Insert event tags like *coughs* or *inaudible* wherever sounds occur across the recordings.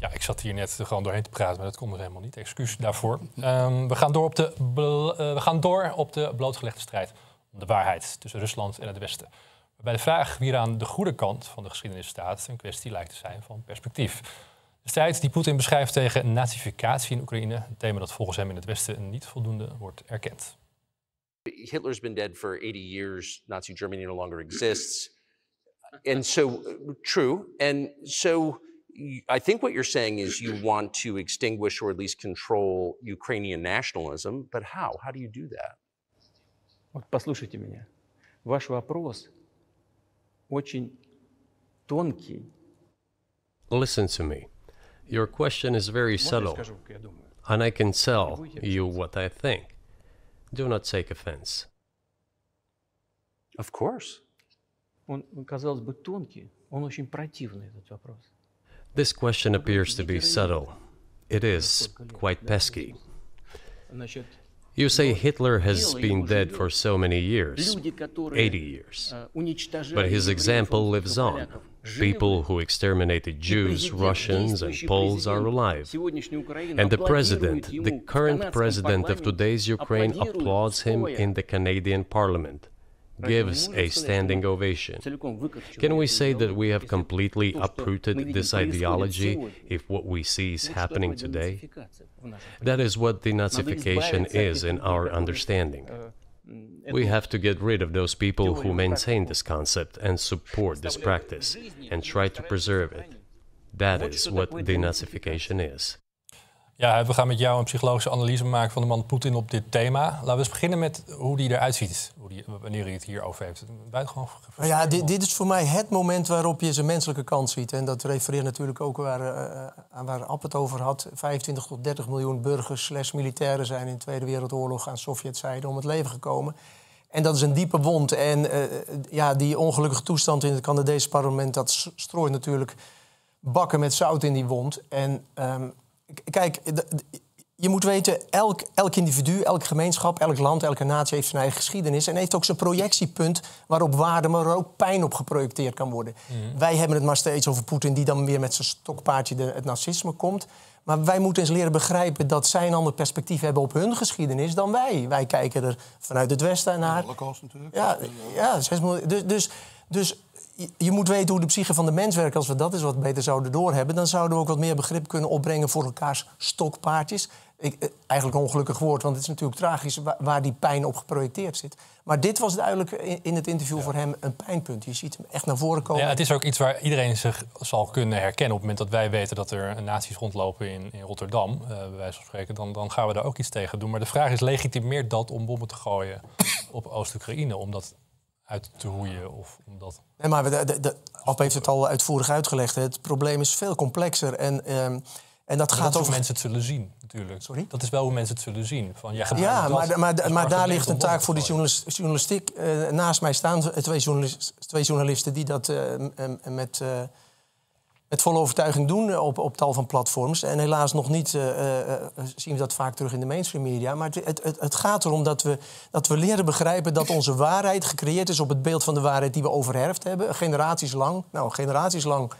Ja, ik zat hier net gewoon doorheen te praten, maar dat kon er helemaal niet. Excuus daarvoor. Ehm, we, gaan door op de eh, we gaan door op de blootgelegde strijd om de waarheid tussen Rusland en het Westen. Waarbij de vraag wie er aan de goede kant van de geschiedenis staat een kwestie lijkt te zijn van perspectief. De strijd die Poetin beschrijft tegen nazificatie in Oekraïne, een thema dat volgens hem in het Westen niet voldoende wordt erkend. Hitler's been dead for 80 years. Nazi Germany no longer exists. And so, true. And so. I think what you're saying is you want to extinguish or at least control Ukrainian nationalism, but how? How do you do that? Вот послушайте меня. Ваш вопрос очень тонкий. Listen to me. Your question is very subtle, and I can tell you what I think. Do not take offense. Of course. Он, казалось бы, тонкий, он очень противный, этот вопрос. This question appears to be subtle. It is quite pesky. You say Hitler has been dead for so many years, 80 years, but his example lives on. People who exterminated Jews, Russians, and Poles are alive. And the president, the current president of today's Ukraine, applauds him in the Canadian parliament gives a standing ovation. Can we say that we have completely uprooted this ideology if what we see is happening today? That is what denazification is in our understanding. We have to get rid of those people who maintain this concept and support this practice and try to preserve it. That is what denazification is. Ja, we gaan met jou een psychologische analyse maken van de man Poetin op dit thema. Laten we eens beginnen met hoe die eruit ziet, hoe die, wanneer hij het hier over heeft. Buitengewoon Ja, dit, dit, is voor mij het moment waarop je zijn menselijke kant ziet. En dat refereert natuurlijk ook waar, eh, aan waar App het over had. 25 tot 30 miljoen burgers slash militairen zijn in de Tweede Wereldoorlog aan Sovjetzijde om het leven gekomen. En dat is een diepe wond. En eh, ja, die ongelukkige toestand in het Canadese parlement, dat strooit natuurlijk bakken met zout in die wond. En ehm, Kijk, je moet weten, elk, elk individu, elke gemeenschap, elk land, elke natie heeft zijn eigen geschiedenis. En heeft ook zijn projectiepunt waarop waarde, maar ook pijn op geprojecteerd kan worden. Mhm. Wij hebben het maar steeds over Poetin, die dan weer met zijn stokpaardje de, het nazisme komt. Maar wij moeten eens leren begrijpen dat zij een ander perspectief hebben op hun geschiedenis dan wij. Wij kijken er vanuit het Westen naar. De Holocaust natuurlijk. Ja, ja 6 miljoen. Dus, dus, dus je moet weten hoe de psyche van de mens werkt. Als we dat eens wat beter zouden doorhebben, dan zouden we ook wat meer begrip kunnen opbrengen voor elkaars stokpaardjes. Ik, eh, eigenlijk een ongelukkig woord, want het is natuurlijk tragisch waar, die pijn op geprojecteerd zit. Maar dit was duidelijk in, het interview voor hem een pijnpunt. Je ziet hem echt naar voren komen. Ja, het is ook iets waar iedereen zich zal kunnen herkennen. Op het moment dat wij weten dat er nazi's rondlopen in, in Rotterdam, eh, bij wijze van spreken, dan, dan gaan we daar ook iets tegen doen. Maar de vraag is: legitimeert dat om bommen te gooien op Oost-Oekraïne? Omdat uit te roeien? Of omdat... Nee, maar de, de, de heeft het al uitvoerig uitgelegd. Het probleem is veel complexer. En, ehm, en dat maar gaat over... mensen het zullen zien, natuurlijk. Sorry? Dat is wel hoe mensen het zullen zien. Van, ja, ja maar, maar, maar, daar ligt een taak voor de journalistiek. Eh, naast mij staan twee, journalisten, twee journalisten die dat eh, met... Eh, met volle overtuiging doen eh, op, op tal van platforms. En helaas nog niet eh, eh, zien we dat vaak terug in de mainstream media. Maar het, het, het, gaat erom dat we, dat we leren begrijpen dat onze waarheid gecreëerd is op het beeld van de waarheid die we overherfd hebben. Generaties lang, nou, generaties lang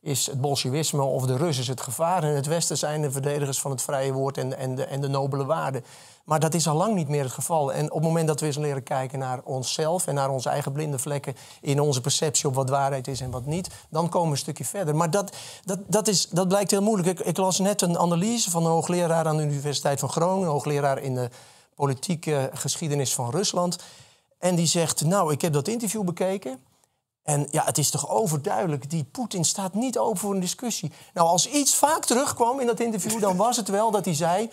is het bolsjewisme of de Russen het gevaar. En het Westen zijn de verdedigers van het vrije woord en, en, de, en de nobele waarden. Maar dat is al lang niet meer het geval. En op het moment dat we eens leren kijken naar onszelf en naar onze eigen blinde vlekken in onze perceptie op wat waarheid is en wat niet, dan komen we een stukje verder. Maar dat, dat, dat, is, dat blijkt heel moeilijk. Ik, ik las net een analyse van een hoogleraar aan de Universiteit van Groningen, hoogleraar in de politieke geschiedenis van Rusland. En die zegt: Nou, ik heb dat interview bekeken. En ja, het is toch overduidelijk, die Poetin staat niet open voor een discussie. Nou, als iets vaak terugkwam in dat interview, dan was het wel dat hij zei: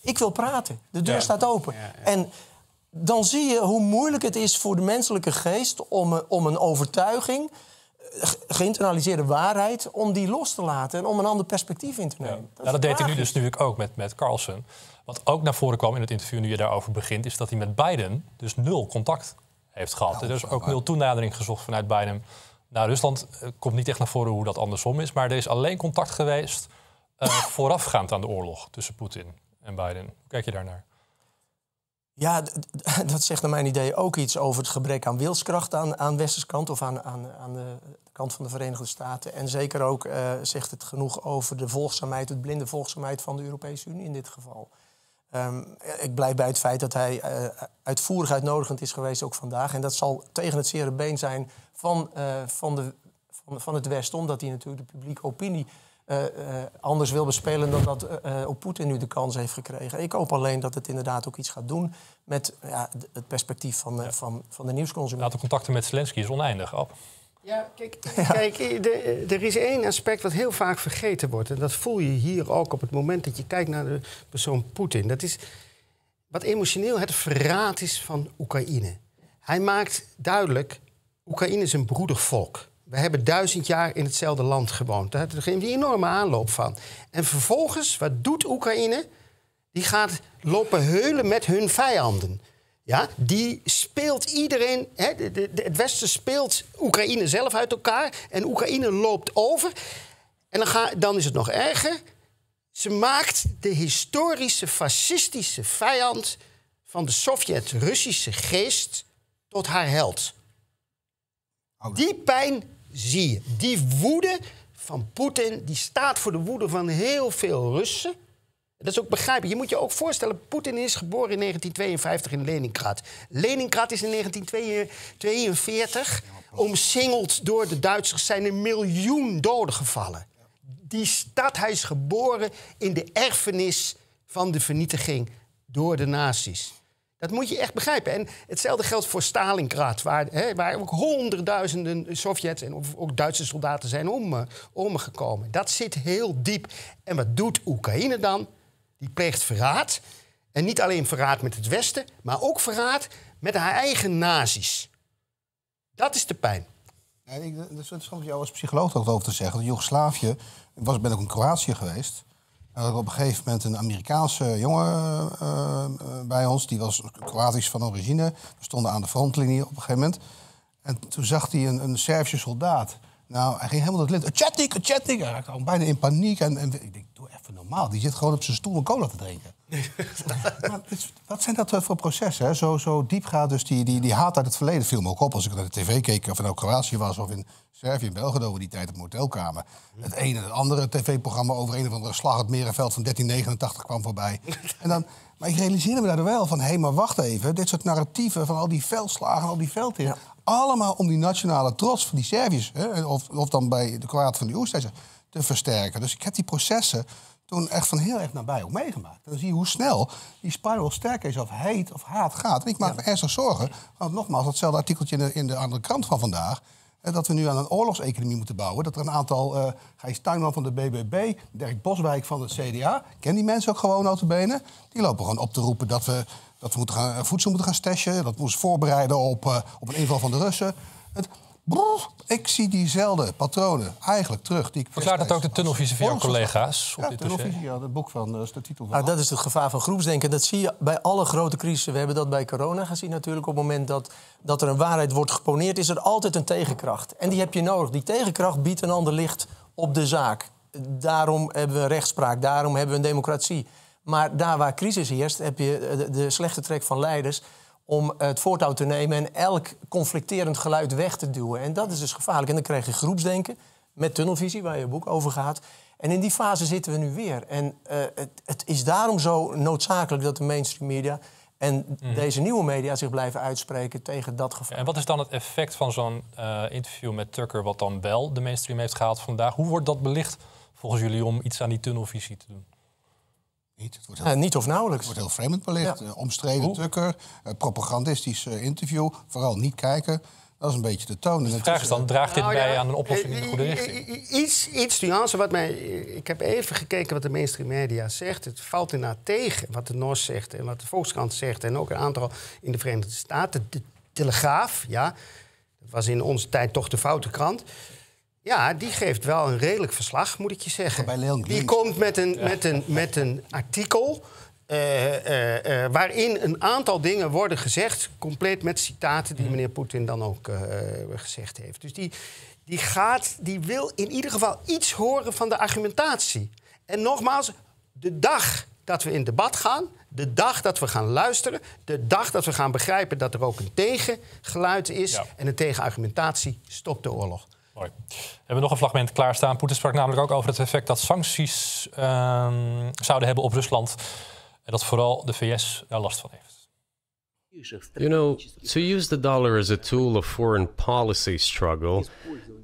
Ik wil praten, de deur staat open. En dan zie je hoe moeilijk het is voor de menselijke geest om, om een overtuiging, eh, geïnternaliseerde waarheid, om die los te laten en om een ander perspectief in te nemen. Dat, nou, dat deed hij nu dus natuurlijk ook met, met Carlson. Wat ook naar voren kwam in het interview, nu je daarover begint, is dat hij met Biden dus nul contact heeft gehad. Dus er is ook nul toenadering gezocht vanuit Biden naar Rusland. Het eh, komt niet echt naar voren hoe dat andersom is. Maar er is alleen contact geweest eh, *coughs* voorafgaand aan de oorlog tussen Poetin en Biden. Hoe kijk je daarnaar? Ja, dat zegt naar mijn idee ook iets over het gebrek aan wilskracht aan, aan Westers kant of aan, aan, aan de kant van de Verenigde Staten. En zeker ook eh, zegt het genoeg over de volgzaamheid, het blinde volgzaamheid van de Europese Unie in dit geval. Ehm, ik blijf bij het feit dat hij eh, uitvoerig uitnodigend is geweest, ook vandaag. En dat zal tegen het zere been zijn van, eh, van, de, van, van het Westen, omdat hij natuurlijk de publieke opinie eh, anders wil bespelen dan dat op Poetin nu de kans heeft gekregen. Ik hoop alleen dat het inderdaad ook iets gaat doen met ja, het perspectief van, ja. van, van de nieuwsconsument. Laat de contacten met Zelensky is oneindig, Ab. Ja, kijk, *laughs* eh, kijk eh, de, eh, er is één aspect wat heel vaak vergeten wordt. En dat voel je hier ook op het moment dat je kijkt naar de persoon Poetin. Dat is wat emotioneel het verraad is van Oekraïne. Hij maakt duidelijk, Oekraïne is een broedervolk. We hebben duizend jaar in hetzelfde land gewoond. Daar we een enorme aanloop van. En vervolgens, wat doet Oekraïne? Die gaat lopen heulen met hun vijanden. Ja, die speelt iedereen. Hè, de, het Westen speelt Oekraïne zelf uit elkaar. En Oekraïne loopt over. En dan, ga, dan is het nog erger. Ze maakt de historische fascistische vijand van de Sovjet-Russische geest tot haar held. Die pijn zie je. Die woede van Poetin, die staat voor de woede van heel veel Russen. Dat is ook begrijpelijk. Je moet je ook voorstellen, Poetin is geboren in 1952 in Leningrad. Leningrad is in 1942 omsingeld door de Duitsers. Zijn een miljoen doden gevallen. Die stad, hij is geboren in de erfenis van de vernietiging door de nazi's. Dat moet je echt begrijpen. En hetzelfde geldt voor Stalingrad, waar, hè, waar ook honderdduizenden Sovjets en ook Duitse soldaten zijn om, eh, omgekomen. Dat zit heel diep. En wat doet Oekraïne dan? Die pleegt verraad. En niet alleen verraad met het Westen, maar ook verraad met haar eigen nazi's. Dat is de pijn. Nee, ik, dat is wat jou als psycholoog ook over te zeggen. Joegoslavië, was, ben ook in Kroatië geweest. had op een gegeven moment een Amerikaanse jongen eh, eh, bij ons. Die was Kroatisch van origine. We stonden aan de frontlinie op een gegeven moment. En toen zag hij een, een Servische soldaat. Nou, hij ging helemaal door het lint. Chatting, chatting. Hij raakte al bijna in paniek. En, en ik denk, doe even normaal. Die zit gewoon op zijn stoel een cola te drinken. *laughs* Dus, wat zijn dat eh, voor processen? Hè? Zo, zo diep gaat dus die, die, die haat uit het verleden. Viel me ook op als ik naar de tv keek. Of in nou Kroatië was of in Servië, in België over die tijd op motelkamer. Het ene en het andere tv-programma over een of andere slag. Het merenveld van 1389 kwam voorbij. *laughs* en dan, maar ik realiseerde me daardoor wel van... hé, hey, maar wacht even. Dit soort narratieven van al die veldslagen, al die veldheer. Ja allemaal om die nationale trots van die Serviërs, hè, of, of dan bij de kwaad van de Oestijzer, te versterken. Dus ik heb die processen toen echt van heel erg nabij ook meegemaakt. dan zie je hoe snel die spiral sterker is of heet of haat gaat. En ik maak ja. me ernstig zorgen, want nogmaals, datzelfde artikeltje in de, in de andere krant van vandaag dat we nu aan een oorlogseconomie moeten bouwen. Dat er een aantal, eh, Gijs Tuinman van de BBB, Dirk Boswijk van het CDA... ken die mensen ook gewoon benen. Die lopen gewoon op te roepen dat we, dat we moeten gaan, voedsel moeten gaan stashen... dat we moeten voorbereiden op, eh, op een inval van de Russen. Het, ik zie diezelfde patronen eigenlijk terug. Die ik Verklaart dat ook de tunnelvisie van jouw collega's? Op ja, dit tunnelvisie, ja, dat boek van, dat eh, is de titel van. Ah, dat is het gevaar van groepsdenken. Dat zie je bij alle grote crisissen. We hebben dat bij corona gezien natuurlijk. Op het moment dat, dat er een waarheid wordt geponeerd... is er altijd een tegenkracht. En die heb je nodig. Die tegenkracht biedt een ander licht op de zaak. Daarom hebben we een rechtspraak. Daarom hebben we een democratie. Maar daar waar crisis heerst, heb je eh, de slechte trek van leiders om het voortouw te nemen en elk conflicterend geluid weg te duwen. En dat is dus gevaarlijk. En dan krijg je groepsdenken met tunnelvisie, waar je boek over gaat. En in die fase zitten we nu weer. En eh, het, het, is daarom zo noodzakelijk dat de mainstream media en mhm. deze nieuwe media zich blijven uitspreken tegen dat gevaar. En wat is dan het effect van zo'n eh, interview met Tucker, wat dan wel de mainstream heeft gehaald vandaag? Hoe wordt dat belicht volgens jullie om iets aan die tunnelvisie te doen? Niet? Het wordt heel, niet of nauwelijks. Het wordt heel vreemd belicht. Eh, omstreden tukker, eh, propagandistisch interview. Vooral niet kijken. Dat is een beetje de toon. De vraag is dan, eh, draagt dit nou bij aan een oplossing in de goede richting? Iets, iets nuance. Wat mij, ik heb even gekeken wat de mainstream media zegt. Het valt inderdaad tegen wat de NOS zegt en wat de Volkskrant zegt... en ook een aantal in de Verenigde Staten. De Telegraaf, ja, dat was in onze tijd toch de foute krant... Ja, die geeft wel een redelijk verslag, moet ik je zeggen. die komt met een, met een, met een artikel. Eh, eh, eh, waarin een aantal dingen worden gezegd, compleet met citaten die mhm. meneer Poetin dan ook gezegd heeft. Dus die, die, gaat, die wil in ieder geval iets horen van de argumentatie. En nogmaals, de dag dat we in debat gaan, de dag dat we gaan luisteren, de dag dat we gaan begrijpen dat er ook een tegengeluid is en een tegenargumentatie, stopt de oorlog. Mooi. We hebben nog een fragment klaarstaan. Poetin sprak namelijk ook over het effect dat sancties ehm, zouden hebben op Rusland. En dat vooral de VS daar last van heeft. You know, to use the dollar as a tool of foreign policy struggle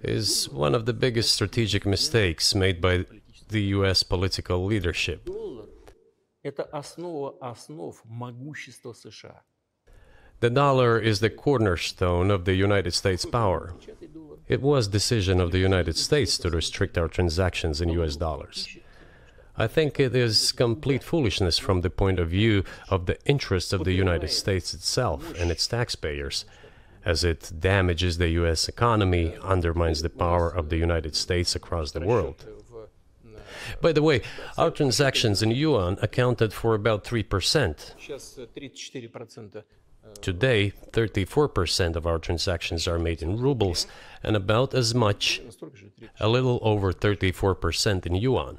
is one of the biggest strategic mistakes made by the US political leadership. The dollar is the cornerstone of the United States power. It was decision of the United States to restrict our transactions in US dollars. I think it is complete foolishness from the point of view of the interests of the United States itself and its taxpayers, as it damages the US economy, undermines the power of the United States across the world. By the way, our transactions in yuan accounted for about 3%. Today, 34% of our transactions are made in rubles and about as much, a little over 34% in yuan.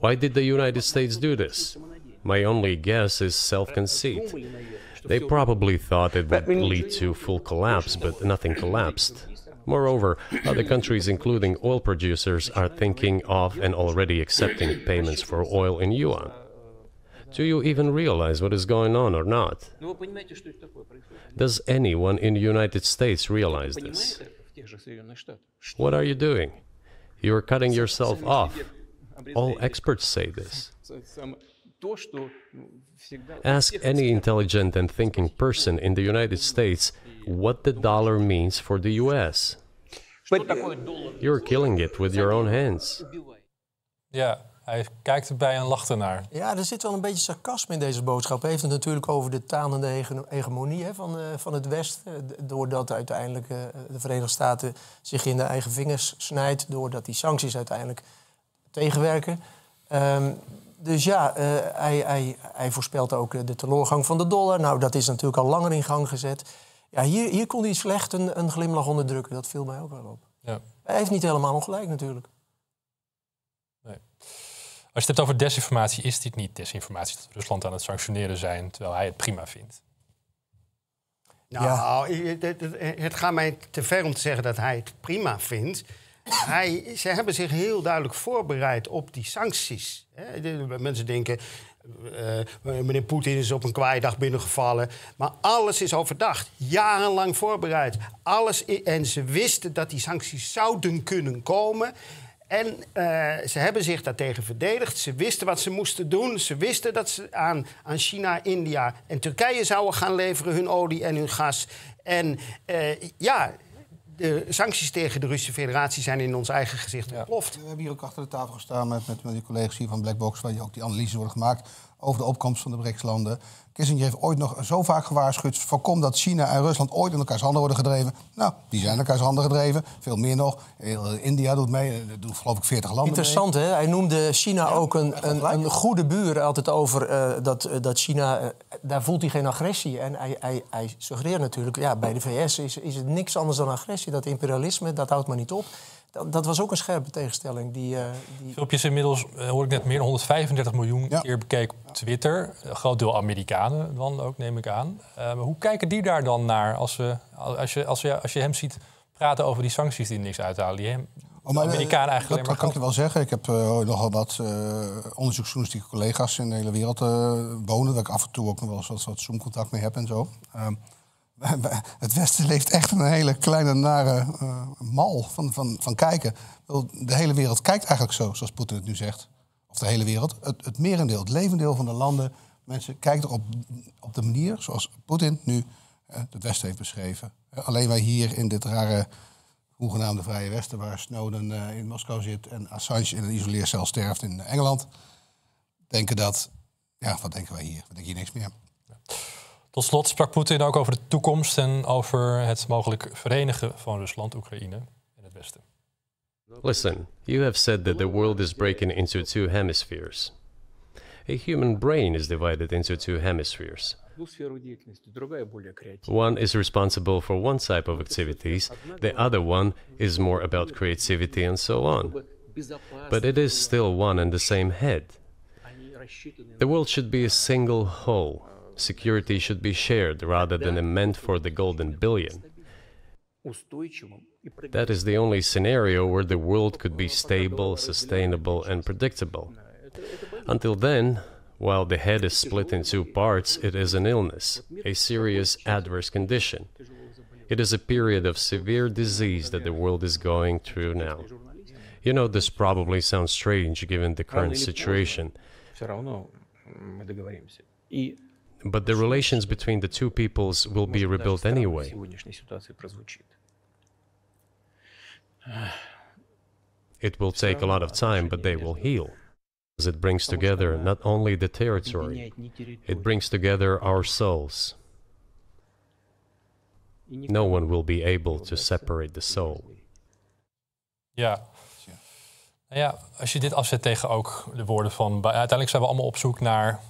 Why did the United States do this? My only guess is self-conceit. They probably thought it would lead to full collapse, but nothing collapsed. Moreover, other countries, including oil producers, are thinking of and already accepting payments for oil in yuan. Do you even realize what is going on or not? Does anyone in the United States realize this? What are you doing? You are cutting yourself off. All experts say this. Ask any intelligent and thinking person in the United States what the dollar means for the US. But you're killing it with your own hands. Yeah. Hij kijkt erbij en lacht ernaar. Ja, er zit wel een beetje sarcasme in deze boodschap. Hij heeft het natuurlijk over de tanende hegemonie hè, van, eh, van het Westen. Doordat uiteindelijk eh, de Verenigde Staten zich in de eigen vingers snijdt. Doordat die sancties uiteindelijk tegenwerken. Ehm, dus ja, eh, hij, hij, hij voorspelt ook de teleurgang van de dollar. Nou, dat is natuurlijk al langer in gang gezet. Ja, hier, hier kon hij slecht een, een glimlach onderdrukken. Dat viel mij ook wel op. Ja. Hij heeft niet helemaal ongelijk natuurlijk. Nee. Als je het hebt over desinformatie, is dit niet desinformatie dat Rusland aan het sanctioneren zijn terwijl hij het prima vindt? Nou, het, gaat mij te ver om te zeggen dat hij het prima vindt. Hij, ze hebben zich heel duidelijk voorbereid op die sancties. Mensen denken, uh, meneer Poetin is op een kwaaie dag binnengevallen. Maar alles is overdacht, jarenlang voorbereid. Alles en ze wisten dat die sancties zouden kunnen komen. En eh, ze hebben zich daartegen verdedigd. Ze wisten wat ze moesten doen. Ze wisten dat ze aan, aan China, India en Turkije zouden gaan leveren hun olie en hun gas. En eh, ja, de sancties tegen de Russische federatie zijn in ons eigen gezicht ontploft. We hebben hier ook achter de tafel gestaan met, met, met collega's hier van Blackbox... waar je ook die analyse wordt gemaakt over de opkomst van de BRICS-landen. Kissinger heeft ooit nog zo vaak gewaarschuwd... voorkom dat China en Rusland ooit in elkaars handen worden gedreven. Nou, die zijn in elkaars handen gedreven. Veel meer nog. Eh, India doet mee. Dat eh, doen geloof ik 40 landen Interessant, hè? Hij noemde China ook een, een, een, goede buur. altijd over eh, dat, dat China... daar voelt hij geen agressie. En hij, hij, hij suggereert natuurlijk... ja, bij de VS is, is het niks anders dan agressie. Dat imperialisme, dat houdt maar niet op dat, was ook een scherpe tegenstelling. Die, uh, die... Filmpjes inmiddels, eh, hoor ik net, meer dan 135 miljoen keer bekeken op Twitter. Een groot deel Amerikanen dan ook, neem ik aan. Eh, hoe kijken die daar dan naar als, we, als, je, als, je, hem ziet praten over die sancties die niks uithalen? Die oh, Amerikanen eigenlijk dat, maar dat kan ik wel zeggen. Ik heb nogal wat onderzoeksjournalistieke collega's in de hele wereld wonen... waar ik af en toe ook nog wel eens wat, wat Zoom-contact mee heb en zo... Ehm, *laughs* het Westen leeft echt een hele kleine, nare eh, mal van, van, van kijken. De hele wereld kijkt eigenlijk zo, zoals Poetin het nu zegt. Of de hele wereld. Het, het merendeel, het levendeel van de landen. Mensen kijken er op, op de manier zoals Poetin nu eh, het Westen heeft beschreven. Eh, alleen wij hier in dit rare, hoegenaamde Vrije Westen... waar Snowden in Moskou zit en Assange in een isoleercel sterft in Engeland... denken dat... Ja, wat denken wij hier? We denken hier niks meer. Tot slot sprak Poetin ook over de toekomst en over het mogelijk verenigen van Rusland, Oekraïne en het Westen. Listen, you have said that the world is breaking into two hemispheres. A human brain is divided into two hemispheres. One is responsible for one type of activities, the other one is more about creativity and so on. But it is still one and the same head. The world should be a single whole, security should be shared rather than meant for the golden billion. That is the only scenario where the world could be stable, sustainable and predictable. Until then, while the head is split in two parts, it is an illness, a serious adverse condition. It is a period of severe disease that the world is going through now. You know, this probably sounds strange given the current situation but the relations between the two peoples will be rebuilt anyway. It will take a lot of time, but they will heal. As it brings together not only the territory, it brings together our souls. No one will be able to separate the soul. Yeah. ja, als je dit afzet tegen ook de woorden van... uiteindelijk zijn we allemaal op zoek naar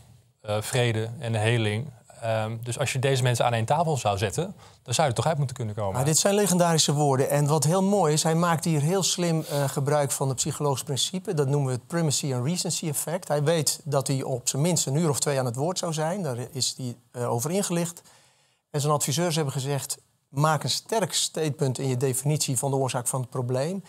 Eh, vrede en heling. Ehm, dus als je deze mensen aan één tafel zou zetten, dan zou je er toch uit moeten kunnen komen. dit zijn legendarische woorden. En wat heel mooi is, hij maakt hier heel slim eh, gebruik van het psychologisch principe. Dat noemen we het primacy and recency effect. Hij weet dat hij op zijn minst een uur of twee aan het woord zou zijn. Daar is hij eh, over ingelicht. En zijn adviseurs hebben gezegd: maak een sterk statement in je definitie van de oorzaak van het probleem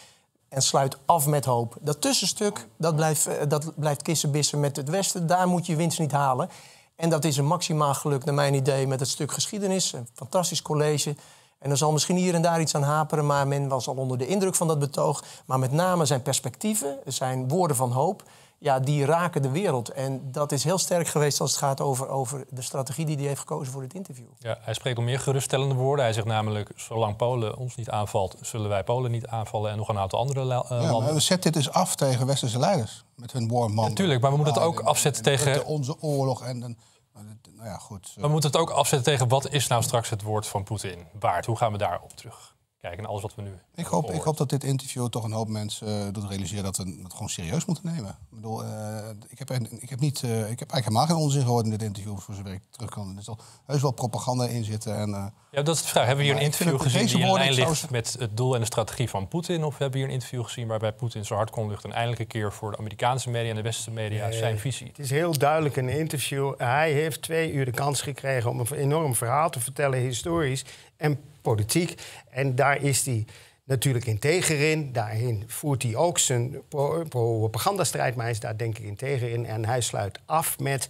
en sluit af met hoop. Dat tussenstuk, dat blijft, eh, dat blijft kissenbissen met het Westen. Daar moet je winst niet halen. En dat is een maximaal geluk, naar mijn idee, met het stuk geschiedenis. Een fantastisch college. En er zal misschien hier en daar iets aan haperen, maar men was al onder de indruk van dat betoog. Maar met name zijn perspectieven, zijn woorden van hoop, ja, die raken de wereld. En dat is heel sterk geweest als het gaat over, over de strategie die hij heeft gekozen voor dit interview. Ja, hij spreekt om meer geruststellende woorden. Hij zegt namelijk, zolang Polen ons niet aanvalt, zullen wij Polen niet aanvallen en nog een aantal andere eh, landen. ja, zetten dit dus af tegen westerse leiders met hun man. Natuurlijk, maar we moeten het ook afzetten tegen... onze oorlog en, en nou ja, goed. We moeten het ook afzetten tegen wat is nou straks het woord van Poetin waard? Hoe gaan we daarop terug? kijken naar alles wat we nu. Ik hoop, ik hoop dat dit interview toch een hoop mensen eh, doet realiseren dat we het gewoon serieus moeten nemen. Ik bedoel, eh, ik, heb, ik, heb niet, eh, ik heb eigenlijk maar geen onzin gehoord in dit interview, voor zover ik terug kan. Er zal heus wel propaganda in zitten. En, ja, dat is de vraag. Hebben we hier een interview gezien die in lijn met het doel en de strategie van Poetin? Of hebben we hier een interview gezien waarbij Poetin zo hard kon luchten en eindelijk een keer voor de Amerikaanse media en de westerse media zijn visie? Het is heel duidelijk een interview. Hij heeft twee uur de kans gekregen om een enorm verhaal te vertellen, historisch. En politiek. En daar is hij natuurlijk in in. Daarin voert hij ook zijn propagandastrijd, maar hij is daar denk ik in in. En hij sluit af met: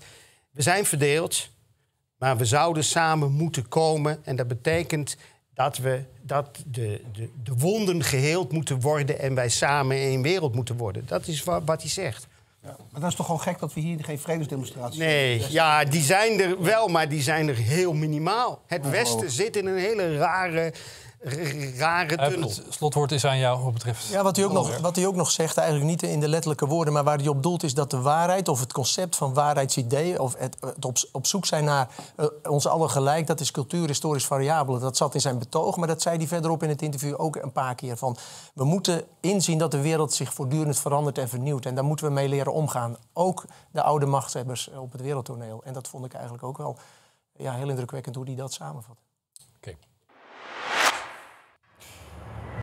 We zijn verdeeld, maar we zouden samen moeten komen. En dat betekent dat, we, dat de, de, de wonden geheeld moeten worden en wij samen één wereld moeten worden. Dat is wat hij zegt. Ja. Maar dat is toch gewoon gek dat we hier geen vredesdemonstraties hebben? Nee, ja, die zijn er wel, maar die zijn er heel minimaal. Het oh. Westen zit in een hele rare rare... Eh, Tunnel. het slotwoord is aan jou wat betreft... Ja, wat hij, ook nog, wat ook nog zegt, eigenlijk niet in de letterlijke woorden... maar waar hij op doelt is dat de waarheid of het concept van waarheidsidee... of het, op, zoek zijn naar eh, ons allen gelijk... dat is historisch variabele. Dat zat in zijn betoog, maar dat zei hij verderop in het interview ook een paar keer. Van, we moeten inzien dat de wereld zich voortdurend verandert en vernieuwt. En daar moeten we mee leren omgaan. Ook de oude machthebbers op het wereldtoneel. En dat vond ik eigenlijk ook wel ja, heel indrukwekkend hoe hij dat samenvat.